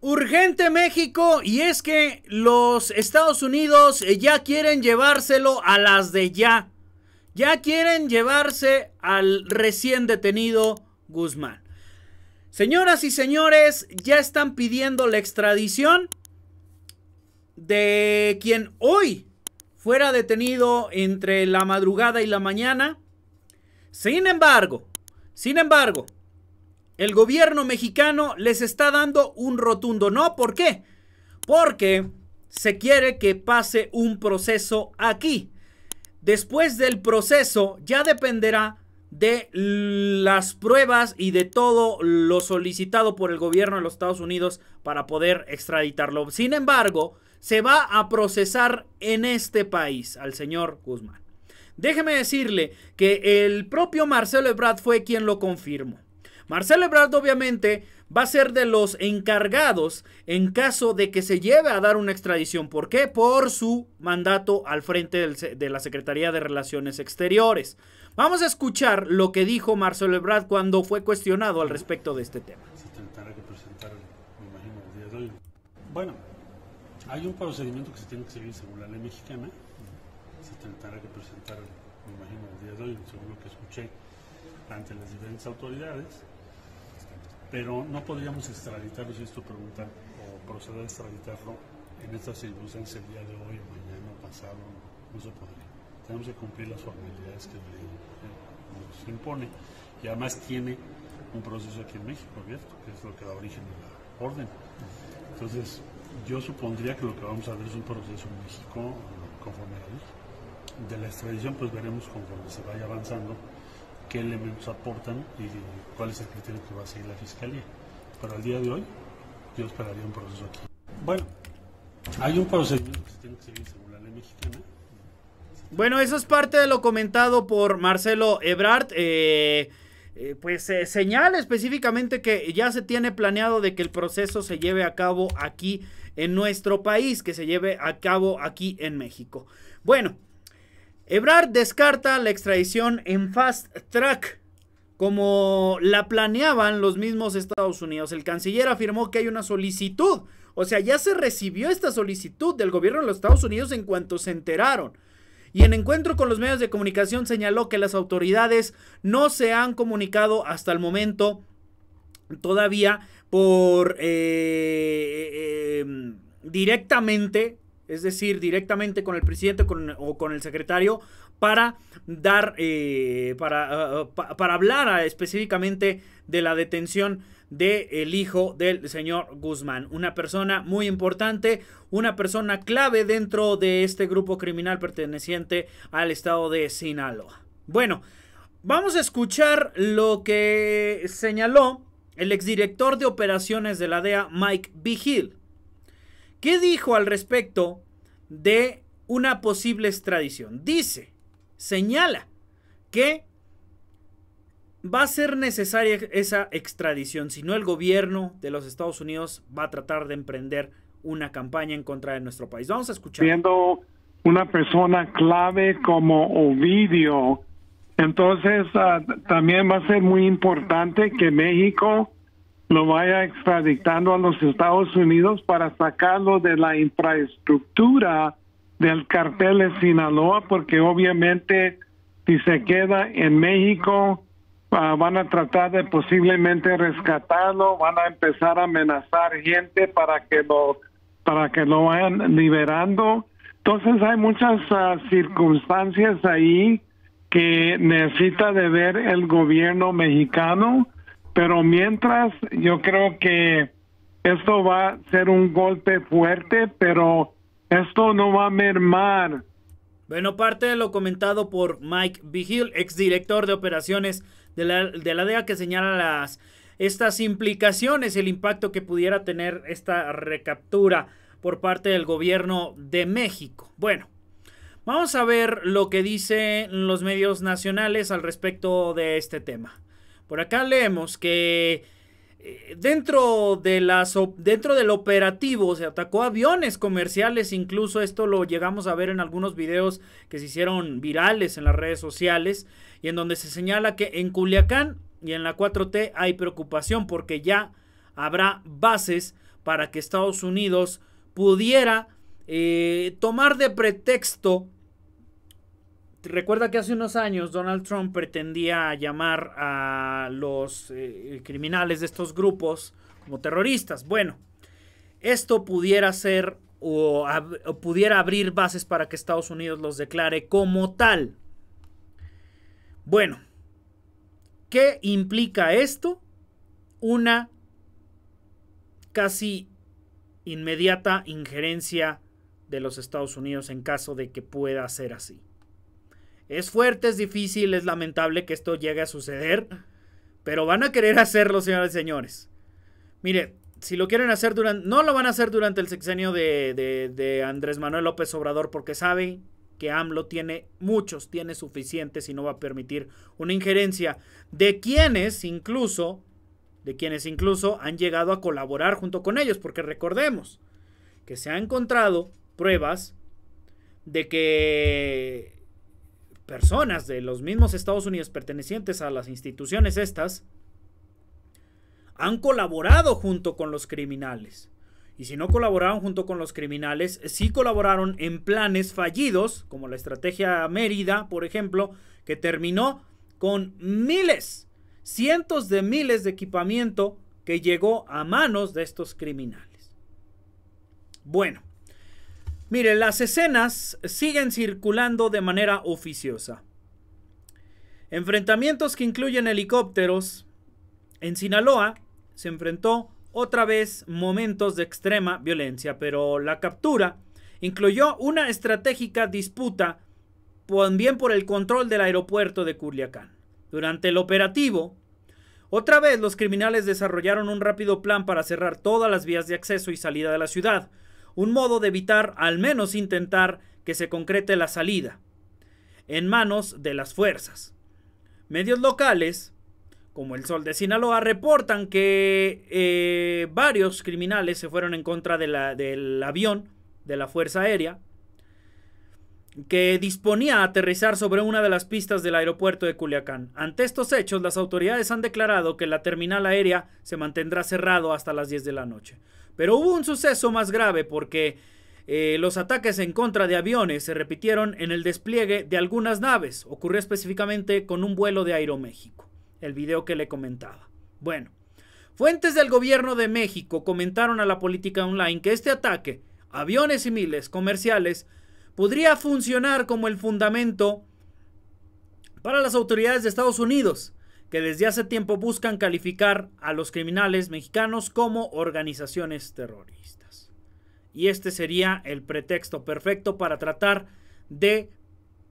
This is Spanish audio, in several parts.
Urgente México y es que los Estados Unidos eh, ya quieren llevárselo a las de ya. Ya quieren llevarse al recién detenido Guzmán. Señoras y señores, ya están pidiendo la extradición de quien hoy fuera detenido entre la madrugada y la mañana. Sin embargo, sin embargo, el gobierno mexicano les está dando un rotundo no. ¿Por qué? Porque se quiere que pase un proceso aquí. Después del proceso ya dependerá de las pruebas y de todo lo solicitado por el gobierno de los Estados Unidos para poder extraditarlo. Sin embargo, se va a procesar en este país al señor Guzmán. Déjeme decirle que el propio Marcelo Ebrard fue quien lo confirmó. Marcelo Ebrard obviamente va a ser de los encargados en caso de que se lleve a dar una extradición. ¿Por qué? Por su mandato al frente de la Secretaría de Relaciones Exteriores. Vamos a escuchar lo que dijo Marcelo Ebrard cuando fue cuestionado al respecto de este tema. se que imagino Bueno, hay un procedimiento que se tiene que seguir según la ley mexicana. Se tendrá que presentar, me imagino, el día de hoy, según lo que escuché, ante las diferentes autoridades pero no podríamos extraditarlo, si es pregunta, o proceder a extraditarlo en estas circunstancias el día de hoy, mañana, pasado, no se podría. Tenemos que cumplir las formalidades que le, eh, nos impone. Y además tiene un proceso aquí en México abierto, que es lo que da origen a la orden. Entonces, yo supondría que lo que vamos a ver es un proceso en México conforme a la ley. De la extradición, pues veremos conforme se vaya avanzando qué elementos aportan y cuál es el criterio que va a seguir la Fiscalía. Pero al día de hoy, yo esperaría un proceso aquí. Bueno, hay un procedimiento que se tiene que seguir según la ley mexicana. Bueno, eso es parte de lo comentado por Marcelo Ebrard. Eh, eh, pues eh, señala específicamente que ya se tiene planeado de que el proceso se lleve a cabo aquí en nuestro país, que se lleve a cabo aquí en México. Bueno, Ebrard descarta la extradición en fast track, como la planeaban los mismos Estados Unidos. El canciller afirmó que hay una solicitud, o sea, ya se recibió esta solicitud del gobierno de los Estados Unidos en cuanto se enteraron. Y en encuentro con los medios de comunicación señaló que las autoridades no se han comunicado hasta el momento todavía por eh, eh, eh, directamente es decir, directamente con el presidente o con el secretario, para dar, eh, para, ah, ah, para hablar ah, específicamente de la detención del hijo del señor Guzmán. Una persona muy importante, una persona clave dentro de este grupo criminal perteneciente al estado de Sinaloa. Bueno, vamos a escuchar lo que señaló el exdirector de operaciones de la DEA, Mike Vigil. ¿Qué dijo al respecto de una posible extradición? Dice, señala que va a ser necesaria esa extradición, si no el gobierno de los Estados Unidos va a tratar de emprender una campaña en contra de nuestro país. Vamos a escuchar. Siendo una persona clave como Ovidio, entonces ah, también va a ser muy importante que México lo vaya extraditando a los Estados Unidos para sacarlo de la infraestructura del cartel de Sinaloa, porque obviamente si se queda en México, ah, van a tratar de posiblemente rescatarlo, van a empezar a amenazar gente para que lo, para que lo vayan liberando. Entonces hay muchas ah, circunstancias ahí que necesita de ver el gobierno mexicano pero mientras, yo creo que esto va a ser un golpe fuerte, pero esto no va a mermar. Bueno, parte de lo comentado por Mike Vigil, exdirector de operaciones de la, de la DEA, que señala las, estas implicaciones, el impacto que pudiera tener esta recaptura por parte del gobierno de México. Bueno, vamos a ver lo que dicen los medios nacionales al respecto de este tema. Por acá leemos que eh, dentro, de las, dentro del operativo se atacó aviones comerciales, incluso esto lo llegamos a ver en algunos videos que se hicieron virales en las redes sociales y en donde se señala que en Culiacán y en la 4T hay preocupación porque ya habrá bases para que Estados Unidos pudiera eh, tomar de pretexto Recuerda que hace unos años Donald Trump pretendía llamar a los eh, criminales de estos grupos como terroristas. Bueno, esto pudiera ser o, pudiera abrir bases para que Estados Unidos los declare como tal. Bueno, ¿qué implica esto? Una casi inmediata injerencia de los Estados Unidos en caso de que pueda ser así. Es fuerte, es difícil, es lamentable que esto llegue a suceder, pero van a querer hacerlo, señores y señores. Mire, si lo quieren hacer durante... No lo van a hacer durante el sexenio de, de, de Andrés Manuel López Obrador porque saben que AMLO tiene muchos, tiene suficientes y no va a permitir una injerencia de quienes incluso, de quienes incluso han llegado a colaborar junto con ellos, porque recordemos que se han encontrado pruebas de que personas de los mismos Estados Unidos pertenecientes a las instituciones estas han colaborado junto con los criminales. Y si no colaboraron junto con los criminales, sí colaboraron en planes fallidos, como la estrategia Mérida, por ejemplo, que terminó con miles, cientos de miles de equipamiento que llegó a manos de estos criminales. Bueno, Mire, las escenas siguen circulando de manera oficiosa. Enfrentamientos que incluyen helicópteros. En Sinaloa se enfrentó otra vez momentos de extrema violencia, pero la captura incluyó una estratégica disputa también por el control del aeropuerto de Culiacán. Durante el operativo, otra vez los criminales desarrollaron un rápido plan para cerrar todas las vías de acceso y salida de la ciudad, un modo de evitar, al menos intentar, que se concrete la salida, en manos de las fuerzas. Medios locales, como el Sol de Sinaloa, reportan que eh, varios criminales se fueron en contra del avión de la Fuerza Aérea, que disponía a aterrizar sobre una de las pistas del aeropuerto de Culiacán. Ante estos hechos, las autoridades han declarado que la terminal aérea se mantendrá cerrado hasta las 10 de la noche. Pero hubo un suceso más grave porque eh, los ataques en contra de aviones se repitieron en el despliegue de algunas naves. Ocurrió específicamente con un vuelo de Aeroméxico, el video que le comentaba. Bueno, fuentes del gobierno de México comentaron a la política online que este ataque, aviones miles comerciales, podría funcionar como el fundamento para las autoridades de Estados Unidos que desde hace tiempo buscan calificar a los criminales mexicanos como organizaciones terroristas. Y este sería el pretexto perfecto para tratar de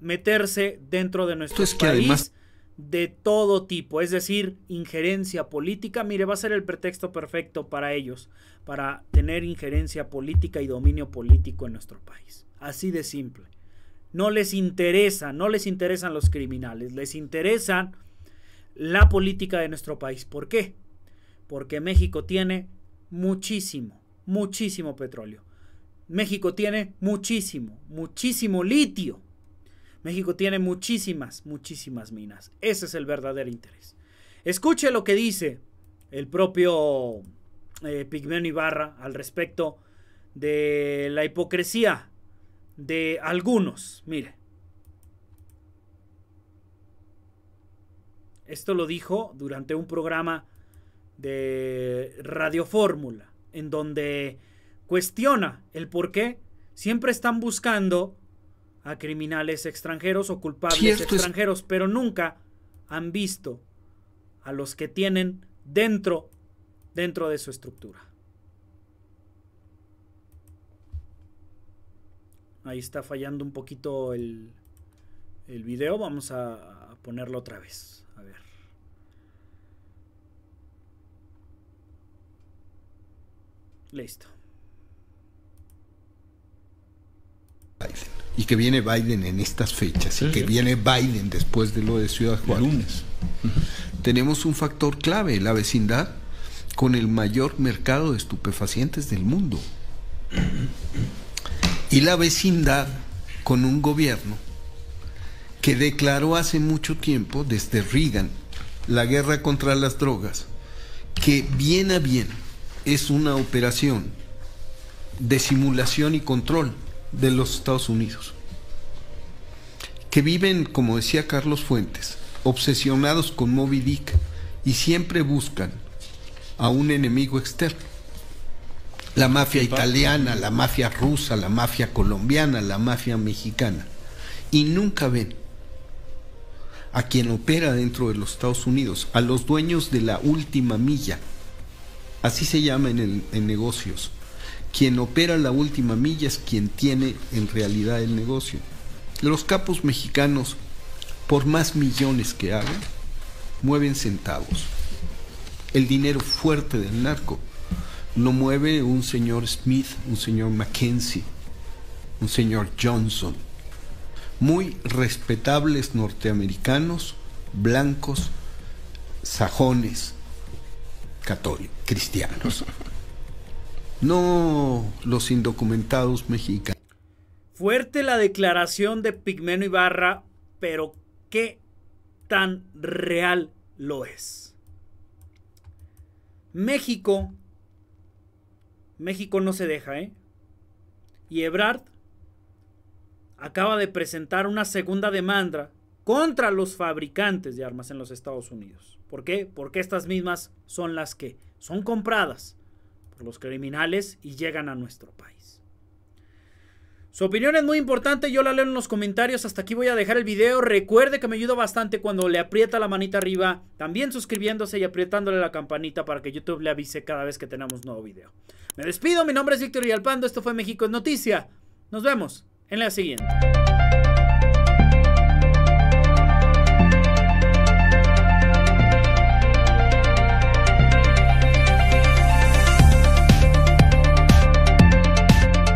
meterse dentro de nuestro país de todo tipo, es decir, injerencia política. Mire, va a ser el pretexto perfecto para ellos, para tener injerencia política y dominio político en nuestro país. Así de simple. No les interesa, no les interesan los criminales, les interesan la política de nuestro país. ¿Por qué? Porque México tiene muchísimo, muchísimo petróleo. México tiene muchísimo, muchísimo litio. México tiene muchísimas, muchísimas minas. Ese es el verdadero interés. Escuche lo que dice el propio eh, Pigmen Ibarra al respecto de la hipocresía de algunos. Mire. Esto lo dijo durante un programa de Radio Fórmula, en donde cuestiona el por qué siempre están buscando a criminales extranjeros o culpables extranjeros, pero nunca han visto a los que tienen dentro dentro de su estructura. Ahí está fallando un poquito el, el video. Vamos a ponerlo otra vez. A ver. Listo. y que viene Biden en estas fechas y que viene Biden después de lo de Ciudad Juárez. Tenemos un factor clave, la vecindad con el mayor mercado de estupefacientes del mundo. Y la vecindad con un gobierno que declaró hace mucho tiempo, desde Reagan, la guerra contra las drogas, que bien a bien es una operación de simulación y control de los Estados Unidos, que viven, como decía Carlos Fuentes, obsesionados con Moby Dick y siempre buscan a un enemigo externo. La mafia italiana, la mafia rusa, la mafia colombiana, la mafia mexicana. Y nunca ven a quien opera dentro de los Estados Unidos, a los dueños de la última milla. Así se llama en, negocios. Quien opera la última milla es quien tiene en realidad el negocio. Los capos mexicanos, por más millones que hagan, mueven centavos. El dinero fuerte del narco lo mueve un señor Smith, un señor Mackenzie, un señor Johnson muy respetables norteamericanos, blancos, sajones, católicos, cristianos. No los indocumentados mexicanos. Fuerte la declaración de Pigmeno Ibarra, pero qué tan real lo es. México, México no se deja, ¿eh? Y Ebrard acaba de presentar una segunda demanda contra los fabricantes de armas en los Estados Unidos. ¿Por qué? Porque estas mismas son las que son compradas por los criminales y llegan a nuestro país. Su opinión es muy importante, yo la leo en los comentarios, hasta aquí voy a dejar el video, recuerde que me ayuda bastante cuando le aprieta la manita arriba, también suscribiéndose y aprietándole la campanita para que YouTube le avise cada vez que tenemos nuevo video. Me despido, mi nombre es Víctor Villalpando, esto fue México en Noticia, nos vemos en la siguiente.